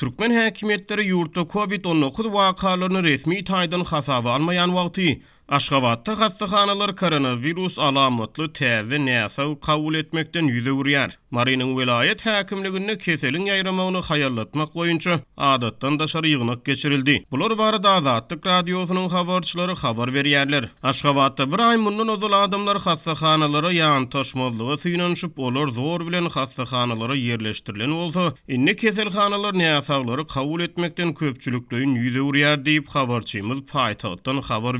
Türkmen häkimetleri ýurtda COVID-19 wakalaryny resmi taýdan hasaba almaýan wagty Aşgabatda hastahanalar karana virus alamatlı tezi nesav kabul etmekten yüze uriyar. вилаят velayet hakimliginne keselin yayramavunu hayallatmak адаттан adattan daşar yığınak geçirildi. Bular var da azatlık radyosunun havarçları havar veriyerler. Aşgabatda bir ay munnun ozul adamlar hastahanalara yağan taşmazlığı sinanşıp olar zor bilen hastahanalara yerleştirilin olsa inni kesel khanalar kabul kavul etmekten köpçülüklü yy yy yy yy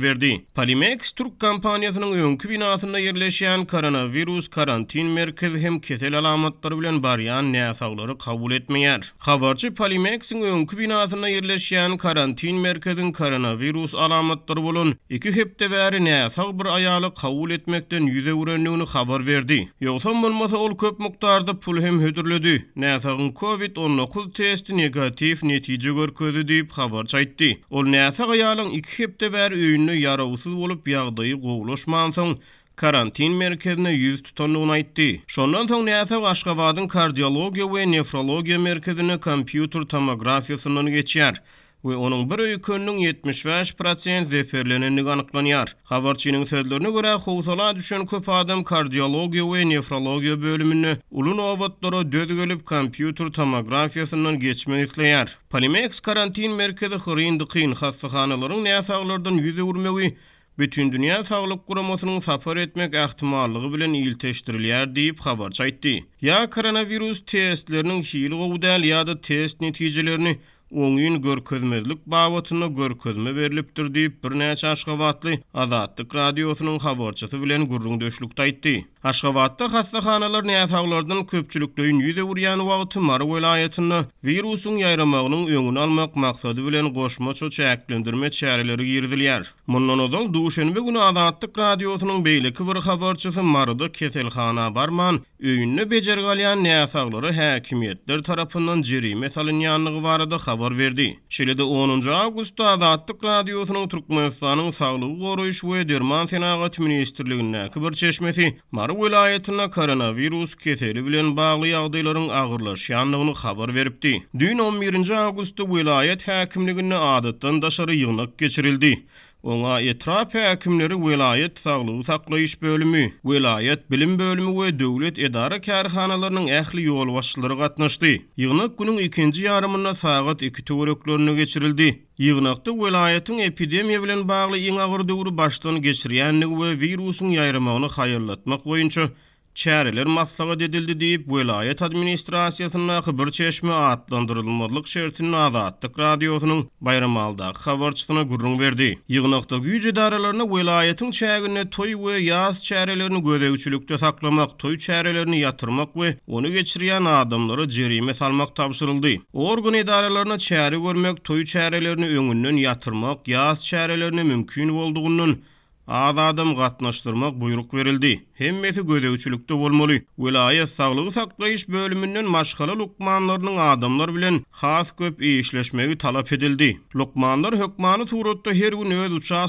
yy yy Polimex Türk kompaniýasynyň öňkü binasynda ýerleşýän koronavirus karantin merkezi hem kesel alamatlary bilen bariyan näsaglary kabul etmeýär. Habarçy Polimexiň öňkü binasynda ýerleşýän karantin merkezin koronavirus alamatlary bolan 2 hepde bäri näsag bir aýaly kabul etmekden ýüze öwrenýänini habar berdi. Ýogsa bolmasa ol köp mukdarda pul hem hödürledi. Näsagyň COVID-19 testi negatif netije görkezdi diýip habar çaýtdy. Ol näsag aýalyň 2 hepde bäri öýünni ýara ýetersiz bolup ýagdaýy gowlaşmagan karantin merkezine yüz tutanlığını aitti. Şondan son Niyasa Aşkavad'ın kardiyologiya ve nefrologiya merkezine kompüter tomografiyasından geçer. we onun bir öýkünniň 75% zeferlenenini anyklanýar. Habarçynyň sözlerine görä, howsala düşen köp adam kardiologiýa we nefrologiýa bölümini ulu nowatlara dödügelip kompýuter tomografiýasynyň geçmegi isleýär. Polimex karantin merkezi hyrynda kyn hassahanalaryň näsaglardan ýüze urmegi bütün dünya sağlık kurumasının safar etmek ehtimallığı bilen iyilteştirilyer deyip xabar çaytdi. Ya koronavirus testlerinin hiyil qovdel ya da test netijelerini Oňyň görkezmezlik babatyny görkezme berilipdir diýip bir aşgabatly Azatlyk radiosynyň habarçysy bilen gurrun döşlükde aýtdy. Aşgabatda hastahanalar näsaglardan köpçülükdöýün ýüze urýan wagty Mar virusun virusyň öngün almaq almak maksady bilen goşma çäklendirme çäreleri girdiler. Mundan ozal duşenbe günü adatlyk beyli beýleki bir habarçysy Marda keselhana barman öýünni bejergalyan näsaglary häkimiýetler tarafından jiri mesalyň ýanlygy barada habar berdi. Şeýle 10-njy awgustda adatlyk radiosynyň Türkmenistanyň saglygy goraýyş we derman senagat çeşmesi Qaradağ vilayetinde koronavirus keseli bilen bağlı ýagdaýlaryň agyrlaşýanlygyny habar beripdi. Düýn 11-nji awgusda vilayet häkimliginde adatdan daşary ýygnak geçirildi. Oňa etraf häkimleri welaýet saglyg saklaýyş bölümi, welaýet bilim bölümi we döwlet edara karhanalarynyň ähli ýol başçylary gatnaşdy. Ýygnak günüň ikinji ýarymyna saýat 2 töwreklerini geçirildi. Ýygnakda welaýetiň epidemiýa bilen bagly iň agyr döwür başdan geçirýänligi we wirusyň ýaýramagyny Çäreler maslagy dedildi diýip welaýet administrasiýasyna bir çeşme atlandyrylmadlyk şertini azatlyk radiosynyň bayramalda habarçylygyna gurrun berdi. Ýygnakda güýji daralaryna welaýatyň çägini toy we ýaz çärelerini gödäwçilikde saklamak, toy çärelerini ýatırmak we onu geçirýän adamlara jerime salmak tapşyryldy. Organ idaralaryna çäri görmek, toy çärelerini öňünden ýatırmak, ýaz çärelerini mümkin bolduğunun az adam gatnaşdırmak buyruk verildi. Hemmeti gödevçülükte bolmalı. Vilayet Sağlığı Saklayış Bölümünün maşkalı lukmanlarının adamlar bilen has köp iyişleşmeyi talap edildi. Lukmanlar hökmanı suratta her gün öz uçağı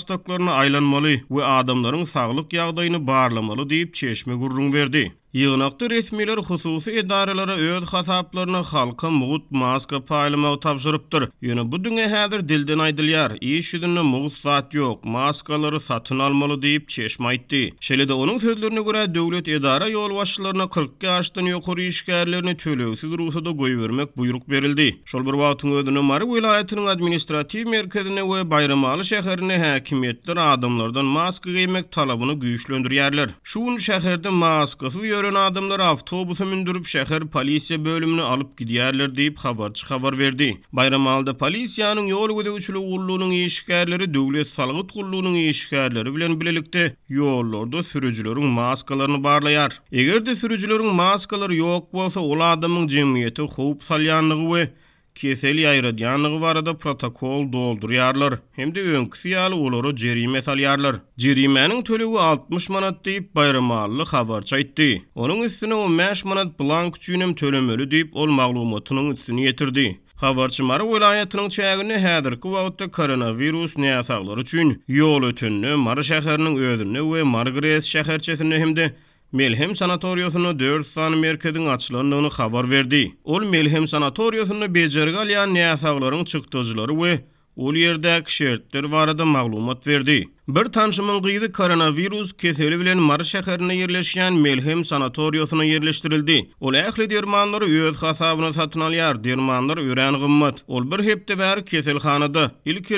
aylanmalı ve adamların sağlık yağdayını bağırlamalı deyip çeşme gurrun verdi. Yığınakta resmiler hususi idarelere öz hasaplarına halka mugut maska paylama tavzırıptır. yönü bu dünge hədir dilden aydılyar. iş şüdünne muğut saat yok. Maskaları satın almalı deyip çeşma itti. onun sözlerine göre devlet idare yol başlarına 40 yaştan yokur işgarlarını tölüksüz ruhsada koyu vermek buyruk berildi. Şol bir vaatın ödünü Marik vilayetinin administrativ merkezini ve bayramalı şehrine hakimiyetler adamlardan maska giymek talabını güçlendir yerler. Şuun şehirde maskası gören adamlar avtobusa mündürüp şehir polisiya bölümünü alıp gidiyerler deyip xabarçı xabar verdi. Bayram alda polisiyanın yolu gudu uçulu ulluğunun iyişikarları salgıt kulluğunun bilen bilelikte yolu sürücülörün barlayar. Eger de sürücülörün maskalar yolu yolu ola adamın yolu yolu yolu kiesel ýaýradýanlygy barada protokol doldurýarlar. Hemde öňkü ýaly olary jerime salýarlar. Jerimeniň tölegi 60 manat diýip bayramallyk habarçy aýtdy. Onuň üstüne 15 manat blank üçinem tölemeli diýip ol maglumatynyň üstüne ýetirdi. Habarçy Mara vilayatynyň çägini häzir kuwagtda koronavirus näsaglary üçin ýol ötünni Mara şäheriniň özünü we Margres şäherçesini hemdi, Melhem sanatoriyosunu 4 sani merkezin açılandığını xabar verdi. Ol Melhem sanatoriyosunu becerg alyan neyasağların çıktozları ve ol yerde kşertler varada maglumat verdi. Bir tanşımın qiydi koronavirus keseli bilen Mar şəxərini yerleşiyan Melhem sanatoriyosuna yerleştirildi. Ol əxli dermanları öz xasabını satın alyar, dermanlar ürən qımmat. Ol bir hepte bəri kesel xanıdı, ilk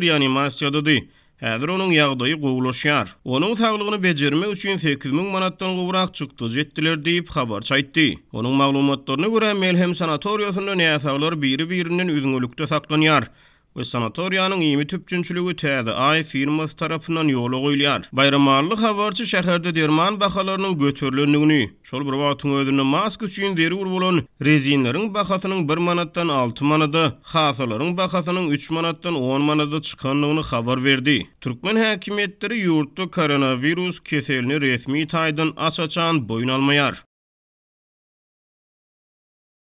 Hädir onuň ýagdaýy gowulýar. Onuň taýlygyny bejermek üçin 8000 manatdan gowrak çykdy, jetdiler diýip habar çaýtdy. Onuň maglumatlaryna görä, Melhem sanatoriýasynda näsaýlar biri-birinden üzüňlükde saklanýar. we sanatoriýanyň ýemi tüpçünçiligi täze ay firmasy tarapyndan ýola goýulýar. Bayramarly habarçy şäherde derman bahalarynyň göterilendigini, şol bir wagtyň özüni mask üçin derur bolan rezinleriň bahasynyň 1 manatdan 6 manada, hasalaryň bahasynyň 3 manatdan 10 manada çykanlygyny habar berdi. Türkmen häkimetleri ýurtda koronavirus keselini resmi taýdan açaçan boýun almaýar.